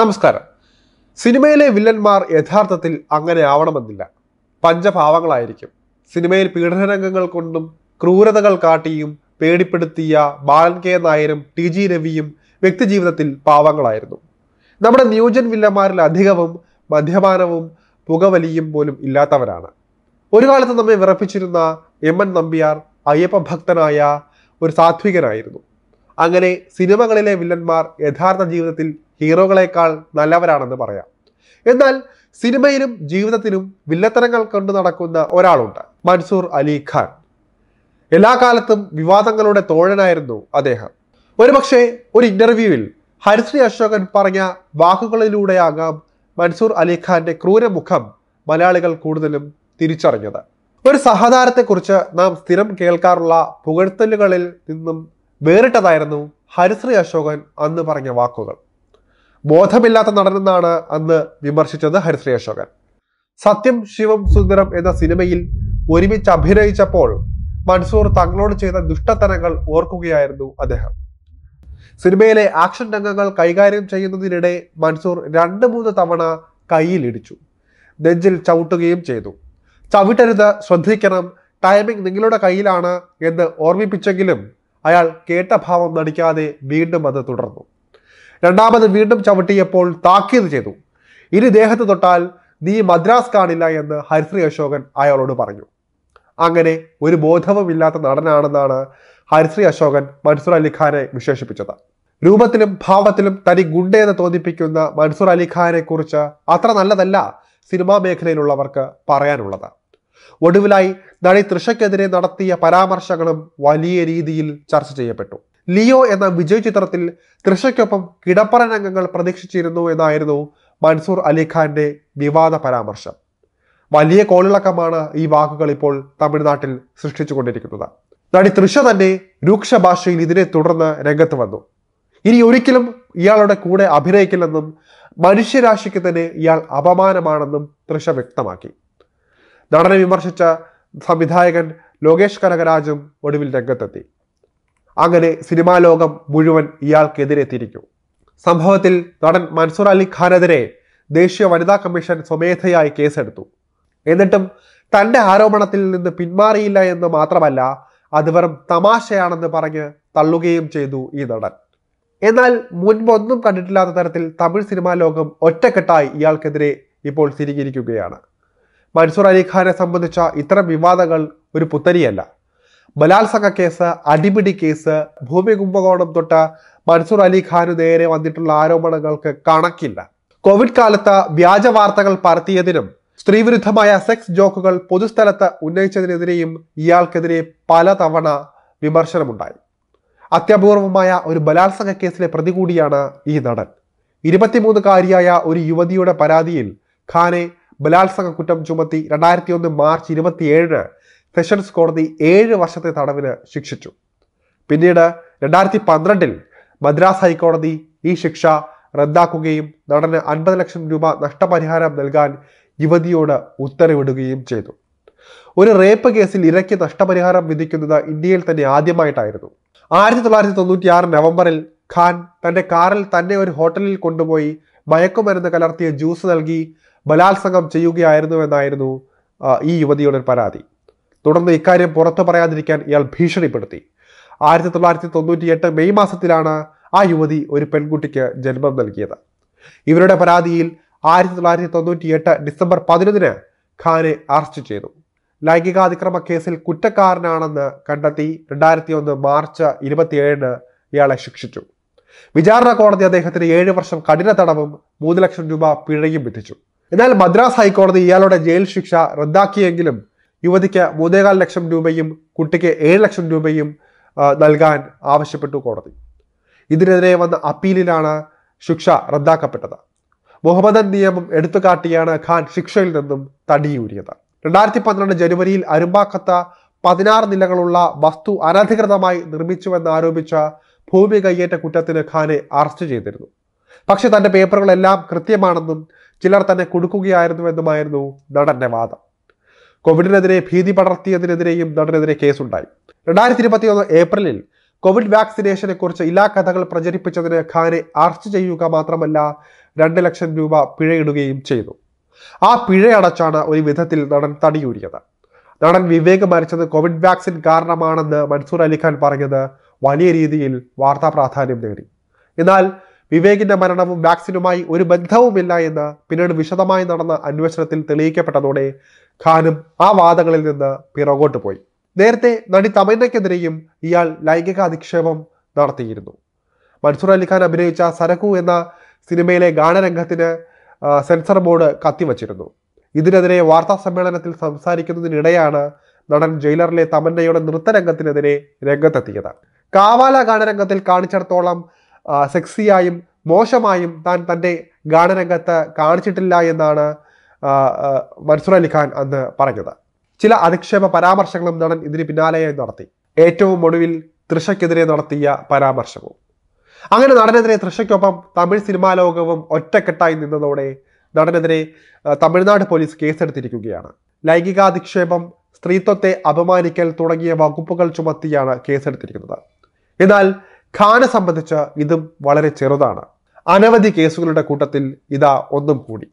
നമസ്കാരം സിനിമയിലെ വില്ലന്മാർ യഥാർത്ഥത്തിൽ അങ്ങനെ ആവണമെന്നില്ല പഞ്ചഭാവങ്ങളായിരിക്കും സിനിമയിൽ പീഡനരംഗങ്ങൾ കൊണ്ടും ക്രൂരതകൾ കാട്ടിയും പേടിപ്പെടുത്തിയ ബാലൻ കെ നായരും ടി ജി രവിയും വ്യക്തിജീവിതത്തിൽ പാവങ്ങളായിരുന്നു നമ്മുടെ ന്യൂജൻ വില്ലന്മാരിൽ അധികവും മദ്യപാനവും പുകവലിയും പോലും ഇല്ലാത്തവരാണ് ഒരു കാലത്ത് നമ്മെ വിറപ്പിച്ചിരുന്ന എം എൻ നമ്പ്യാർ അയ്യപ്പ ഭക്തനായ ഒരു സാത്വികനായിരുന്നു അങ്ങനെ സിനിമകളിലെ വില്ലന്മാർ യഥാർത്ഥ ജീവിതത്തിൽ ഹീറോകളെക്കാൾ നല്ലവരാണെന്ന് പറയാം എന്നാൽ സിനിമയിലും ജീവിതത്തിലും വില്ലത്തരങ്ങൾ കണ്ടു നടക്കുന്ന ഒരാളുണ്ട് മൻസൂർ അലി ഖാൻ എല്ലാ കാലത്തും വിവാദങ്ങളുടെ തോഴനായിരുന്നു അദ്ദേഹം ഒരുപക്ഷെ ഒരു ഇന്റർവ്യൂവിൽ ഹരിശ്രീ അശോകൻ പറഞ്ഞ വാക്കുകളിലൂടെയാകാം മൻസൂർ അലി ഖാന്റെ ക്രൂരമുഖം മലയാളികൾ കൂടുതലും തിരിച്ചറിഞ്ഞത് ഒരു സഹതാരത്തെക്കുറിച്ച് നാം സ്ഥിരം കേൾക്കാറുള്ള പുകഴ്ത്തലുകളിൽ നിന്നും വേറിട്ടതായിരുന്നു ഹരിശ്രീ അശോകൻ അന്ന് പറഞ്ഞ വാക്കുകൾ ബോധമില്ലാത്ത നടനെന്നാണ് അന്ന് വിമർശിച്ചത് ഹരിശ്രീ അശോകൻ സത്യം ശിവം സുന്ദരം എന്ന സിനിമയിൽ ഒരുമിച്ച് അഭിനയിച്ചപ്പോൾ മൻസൂർ തങ്ങളോട് ചെയ്ത ദുഷ്ടത്തരങ്ങൾ ഓർക്കുകയായിരുന്നു അദ്ദേഹം സിനിമയിലെ ആക്ഷൻ രംഗങ്ങൾ കൈകാര്യം ചെയ്യുന്നതിനിടെ മൻസൂർ രണ്ട് മൂന്ന് തവണ കയ്യിലിടിച്ചു നെഞ്ചിൽ ചവിട്ടുകയും ചെയ്തു ചവിട്ടരുത് ശ്രദ്ധിക്കണം ടൈമിംഗ് നിങ്ങളുടെ കയ്യിലാണ് എന്ന് ഓർമ്മിപ്പിച്ചെങ്കിലും അയാൾ കേട്ട ഭാവം നടിക്കാതെ വീണ്ടും അത് തുടർന്നു രണ്ടാമത് വീണ്ടും ചവിട്ടിയപ്പോൾ താക്കീത് ചെയ്തു ഇനി ദേഹത്ത് തൊട്ടാൽ നീ മദ്രാസ് കാണില്ല എന്ന് ഹരിശ്രീ അശോകൻ അയാളോട് പറഞ്ഞു അങ്ങനെ ഒരു ബോധവുമില്ലാത്ത നടനാണെന്നാണ് ഹരിശ്രീ അശോകൻ മൻസൂർ അലിഖാനെ വിശേഷിപ്പിച്ചത് രൂപത്തിലും ഭാവത്തിലും തനി ഗുണ്ടയെന്ന് തോന്നിപ്പിക്കുന്ന മൻസൂർ അലിഖാനെ കുറിച്ച് അത്ര നല്ലതല്ല സിനിമാ മേഖലയിലുള്ളവർക്ക് പറയാനുള്ളത് ഒടുവിലായി നടി തൃഷയ്ക്കെതിരെ നടത്തിയ പരാമർശങ്ങളും വലിയ രീതിയിൽ ചർച്ച ചെയ്യപ്പെട്ടു ലിയോ എന്ന വിജയ് ചിത്രത്തിൽ തൃഷയ്ക്കൊപ്പം കിടപ്പറ രംഗങ്ങൾ പ്രതീക്ഷിച്ചിരുന്നു എന്നായിരുന്നു മൻസൂർ അലിഖാന്റെ വിവാദ പരാമർശം വലിയ കോളിളക്കമാണ് ഈ വാക്കുകൾ ഇപ്പോൾ തമിഴ്നാട്ടിൽ സൃഷ്ടിച്ചുകൊണ്ടിരിക്കുന്നത് നടി തൃശ തന്നെ രൂക്ഷ ഭാഷയിൽ ഇതിനെ തുടർന്ന് രംഗത്ത് വന്നു ഇനി ഒരിക്കലും ഇയാളുടെ കൂടെ അഭിനയിക്കില്ലെന്നും മനുഷ്യരാശിക്ക് തന്നെ ഇയാൾ അപമാനമാണെന്നും തൃശ വ്യക്തമാക്കി നടനെ വിമർശിച്ച സംവിധായകൻ ലോകേഷ് കനകരാജും ഒടുവിൽ രംഗത്തെത്തി അങ്ങനെ സിനിമാ ലോകം മുഴുവൻ ഇയാൾക്കെതിരെ തിരിക്കും സംഭവത്തിൽ നടൻ മൻസൂർ അലി ഖാനെതിരെ ദേശീയ വനിതാ കമ്മീഷൻ സ്വമേധയായി കേസെടുത്തു എന്നിട്ടും തന്റെ ആരോപണത്തിൽ നിന്ന് പിന്മാറിയില്ല എന്ന് മാത്രമല്ല അത് വെറും തമാശയാണെന്ന് പറഞ്ഞ് തള്ളുകയും ചെയ്തു ഈ നടൻ എന്നാൽ മുൻപൊന്നും കണ്ടിട്ടില്ലാത്ത തരത്തിൽ തമിഴ് സിനിമാ ലോകം ഒറ്റക്കെട്ടായി ഇയാൾക്കെതിരെ ഇപ്പോൾ തിരിഞ്ഞിരിക്കുകയാണ് മൻസൂർ അലിഖാനെ സംബന്ധിച്ച ഇത്തരം വിവാദങ്ങൾ ഒരു പുത്തരിയല്ല ബലാത്സംഗ കേസ് അടിപിടി കേസ് ഭൂമി കുംഭകോണം തൊട്ട് മൻസൂർ അലി നേരെ വന്നിട്ടുള്ള ആരോപണങ്ങൾക്ക് കണക്കില്ല കോവിഡ് കാലത്ത് വ്യാജ വാർത്തകൾ പരത്തിയതിനും സ്ത്രീവിരുദ്ധമായ സെക്സ് ജോക്കുകൾ പൊതുസ്ഥലത്ത് ഉന്നയിച്ചതിനെതിരെയും ഇയാൾക്കെതിരെ പലതവണ വിമർശനമുണ്ടായി അത്യപൂർവമായ ഒരു ബലാത്സംഗ കേസിലെ പ്രതി കൂടിയാണ് ഈ നടൻ ഇരുപത്തിമൂന്നുകാരിയായ ഒരു യുവതിയുടെ പരാതിയിൽ ഖാനെ ബലാത്സംഗ കുറ്റം ചുമത്തി രണ്ടായിരത്തി ഒന്ന് മാർച്ച് ഇരുപത്തിയേഴിന് സെഷൻസ് കോടതി ഏഴ് വർഷത്തെ തടവിന് ശിക്ഷിച്ചു പിന്നീട് രണ്ടായിരത്തി പന്ത്രണ്ടിൽ മദ്രാസ് ഹൈക്കോടതി ഈ ശിക്ഷ റദ്ദാക്കുകയും നടന് അൻപത് ലക്ഷം രൂപ നഷ്ടപരിഹാരം നൽകാൻ യുവതിയോട് ഉത്തരവിടുകയും ചെയ്തു ഒരു റേപ്പ് കേസിൽ ഇരയ്ക്ക് നഷ്ടപരിഹാരം വിധിക്കുന്നത് ഇന്ത്യയിൽ തന്നെ ആദ്യമായിട്ടായിരുന്നു ആയിരത്തി തൊള്ളായിരത്തി ആറ് നവംബറിൽ ഖാൻ തന്റെ കാറിൽ തന്നെ ഒരു ഹോട്ടലിൽ കൊണ്ടുപോയി മയക്കുമരുന്ന് കലർത്തിയ ജ്യൂസ് നൽകി ബലാത്സംഗം ചെയ്യുകയായിരുന്നുവെന്നായിരുന്നു ഈ യുവതിയുടെ പരാതി തുടർന്ന് ഇക്കാര്യം പുറത്തു പറയാതിരിക്കാൻ ഇയാൾ ഭീഷണിപ്പെടുത്തി ആയിരത്തി തൊള്ളായിരത്തി തൊണ്ണൂറ്റി എട്ട് മെയ് മാസത്തിലാണ് ആ യുവതി ഒരു പെൺകുട്ടിക്ക് ജന്മം നൽകിയത് ഇവരുടെ പരാതിയിൽ ആയിരത്തി തൊള്ളായിരത്തി തൊണ്ണൂറ്റി എട്ട് ഡിസംബർ പതിനൊന്നിന് ഖാനെ അറസ്റ്റ് ചെയ്തു ലൈംഗികാതിക്രമ കേസിൽ കുറ്റക്കാരനാണെന്ന് കണ്ടെത്തി രണ്ടായിരത്തി ഒന്ന് മാർച്ച് ഇരുപത്തിയേഴിന് ഇയാളെ ശിക്ഷിച്ചു വിചാരണ കോടതി അദ്ദേഹത്തിന് ഏഴ് വർഷം കഠിന തടവും മൂന്ന് ലക്ഷം രൂപ പിഴയും വിധിച്ചു എന്നാൽ മദ്രാസ് ഹൈക്കോടതി ഇയാളുടെ ജയിൽ ശിക്ഷ റദ്ദാക്കിയെങ്കിലും യുവതിക്ക് മൂന്നേകാൽ ലക്ഷം രൂപയും കുട്ടിക്ക് ഏഴ് ലക്ഷം രൂപയും നൽകാൻ ആവശ്യപ്പെട്ടു കോടതി ഇതിനെതിരെ വന്ന അപ്പീലിലാണ് ശിക്ഷ റദ്ദാക്കപ്പെട്ടത് മുഹമ്മദൻ നിയമം കാട്ടിയാണ് ഖാൻ ശിക്ഷയിൽ നിന്നും തടിയൂരിയത് രണ്ടായിരത്തി പന്ത്രണ്ട് ജനുവരിയിൽ അരുമ്പാക്കത്ത് പതിനാറ് നിലകളുള്ള വസ്തു അനധികൃതമായി നിർമ്മിച്ചുവെന്നാരോപിച്ച ഭൂമി കയ്യേറ്റ കുറ്റത്തിന് ഖാനെ അറസ്റ്റ് ചെയ്തിരുന്നു പക്ഷെ തന്റെ പേപ്പറുകളെല്ലാം കൃത്യമാണെന്നും ചിലർ തന്നെ കൊടുക്കുകയായിരുന്നുവെന്നുമായിരുന്നു നടന്റെ വാദം കോവിഡിനെതിരെ ഭീതി പടർത്തിയതിനെതിരെയും നടനെതിരെ കേസുണ്ടായി രണ്ടായിരത്തി ഇരുപത്തിയൊന്ന് ഏപ്രിലിൽ കോവിഡ് വാക്സിനേഷനെ കുറിച്ച് ഇല്ലാ കഥകൾ പ്രചരിപ്പിച്ചതിന് ഖാനെ അറസ്റ്റ് ചെയ്യുക മാത്രമല്ല രണ്ട് ലക്ഷം രൂപ പിഴയിടുകയും ചെയ്തു ആ പിഴയടച്ചാണ് ഒരു വിധത്തിൽ നടൻ തടിയൂരിയത് നടൻ വിവേക് മരിച്ചത് കോവിഡ് വാക്സിൻ കാരണമാണെന്ന് മൻസൂർ അലിഖാൻ പറഞ്ഞത് വലിയ രീതിയിൽ വാർത്താ പ്രാധാന്യം നേടി എന്നാൽ വിവേകിന്റെ മരണവും വാക്സിനുമായി ഒരു ബന്ധവുമില്ല എന്ന് പിന്നീട് വിശദമായി നടന്ന അന്വേഷണത്തിൽ തെളിയിക്കപ്പെട്ടതോടെ ഖാനും ആ വാദങ്ങളിൽ നിന്ന് പിറകോട്ട് പോയി നേരത്തെ നടി തമന്നയ്ക്കെതിരെയും ഇയാൾ ലൈംഗിക അധിക്ഷേപം നടത്തിയിരുന്നു മൻസൂർ അലിഖാൻ അഭിനയിച്ച സരക്കു എന്ന സിനിമയിലെ ഗാനരംഗത്തിന് സെൻസർ ബോർഡ് കത്തിവച്ചിരുന്നു ഇതിനെതിരെ വാർത്താ സമ്മേളനത്തിൽ സംസാരിക്കുന്നതിനിടെയാണ് നടൻ ജയിലറിലെ തമന്നയുടെ നൃത്തരംഗത്തിനെതിരെ രംഗത്തെത്തിയത് കാവാല ഗാനരംഗത്തിൽ കാണിച്ചിടത്തോളം സെക്സിയായും മോശമായും താൻ തൻ്റെ ഗാനരംഗത്ത് കാണിച്ചിട്ടില്ല എന്നാണ് മൻസൂർ അലിഖാൻ അന്ന് പറഞ്ഞത് ചില അധിക്ഷേപ പരാമർശങ്ങളും നടൻ ഇതിന് പിന്നാലെ നടത്തി ഏറ്റവും ഒടുവിൽ തൃശയ്ക്കെതിരെ നടത്തിയ പരാമർശവും അങ്ങനെ നടനെതിരെ തൃശയ്ക്കൊപ്പം തമിഴ് സിനിമാ ലോകവും ഒറ്റക്കെട്ടായി നിന്നതോടെ നടനെതിരെ തമിഴ്നാട് പോലീസ് കേസെടുത്തിരിക്കുകയാണ് ലൈംഗികാധിക്ഷേപം സ്ത്രീത്വത്തെ അപമാനിക്കൽ തുടങ്ങിയ വകുപ്പുകൾ ചുമത്തിയാണ് കേസെടുത്തിരിക്കുന്നത് എന്നാൽ ഖാനെ സംബന്ധിച്ച് ഇതും വളരെ ചെറുതാണ് അനവധി കേസുകളുടെ കൂട്ടത്തിൽ ഇതാ ഒന്നും കൂടി